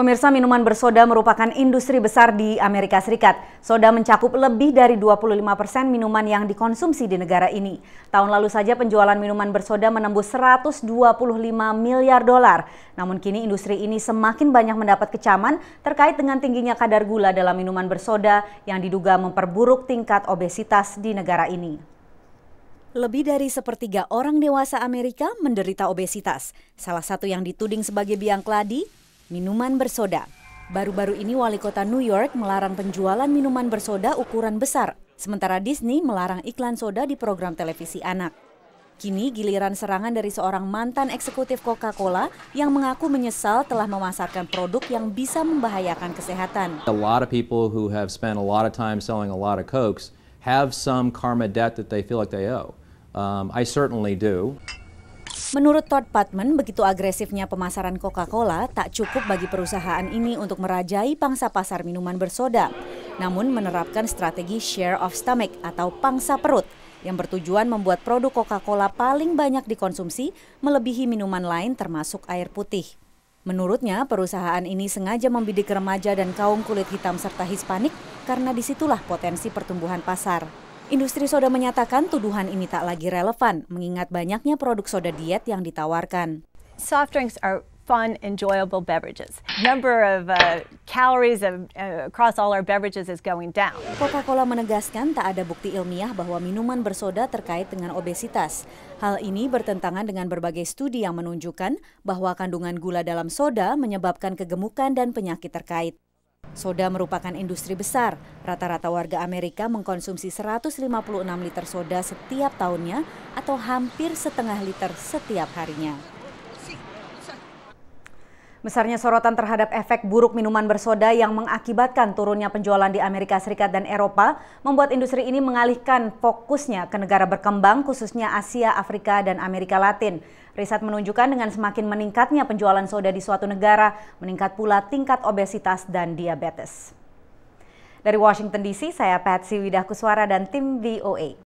Pemirsa minuman bersoda merupakan industri besar di Amerika Serikat. Soda mencakup lebih dari 25 persen minuman yang dikonsumsi di negara ini. Tahun lalu saja penjualan minuman bersoda menembus 125 miliar dolar. Namun kini industri ini semakin banyak mendapat kecaman terkait dengan tingginya kadar gula dalam minuman bersoda yang diduga memperburuk tingkat obesitas di negara ini. Lebih dari sepertiga orang dewasa Amerika menderita obesitas. Salah satu yang dituding sebagai biang keladi Minuman bersoda. Baru-baru ini wali kota New York melarang penjualan minuman bersoda ukuran besar, sementara Disney melarang iklan soda di program televisi anak. Kini giliran serangan dari seorang mantan eksekutif Coca-Cola yang mengaku menyesal telah memasarkan produk yang bisa membahayakan kesehatan. A lot of people who have spent a lot of time selling a lot of Cokes have some karma debt that they feel like they owe. Um, I certainly do. Menurut Todd Patman, begitu agresifnya pemasaran Coca-Cola tak cukup bagi perusahaan ini untuk merajai pangsa pasar minuman bersoda, namun menerapkan strategi share of stomach atau pangsa perut yang bertujuan membuat produk Coca-Cola paling banyak dikonsumsi melebihi minuman lain termasuk air putih. Menurutnya, perusahaan ini sengaja membidik remaja dan kaum kulit hitam serta Hispanik karena disitulah potensi pertumbuhan pasar. Industri soda menyatakan tuduhan ini tak lagi relevan mengingat banyaknya produk soda diet yang ditawarkan. Soft drinks are fun, enjoyable beverages. Number of uh, calories of, um, uh, across all our beverages is going down. Coca-Cola menegaskan tak ada bukti ilmiah bahwa minuman bersoda terkait dengan obesitas. Hal ini bertentangan dengan berbagai studi yang menunjukkan bahwa kandungan gula dalam soda menyebabkan kegemukan dan penyakit terkait. Soda merupakan industri besar. Rata-rata warga Amerika mengkonsumsi 156 liter soda setiap tahunnya atau hampir setengah liter setiap harinya. Besarnya sorotan terhadap efek buruk minuman bersoda yang mengakibatkan turunnya penjualan di Amerika Serikat dan Eropa membuat industri ini mengalihkan fokusnya ke negara berkembang khususnya Asia, Afrika, dan Amerika Latin. Riset menunjukkan dengan semakin meningkatnya penjualan soda di suatu negara, meningkat pula tingkat obesitas dan diabetes. Dari Washington DC, saya Patsy Widah Kuswara dan tim VOA.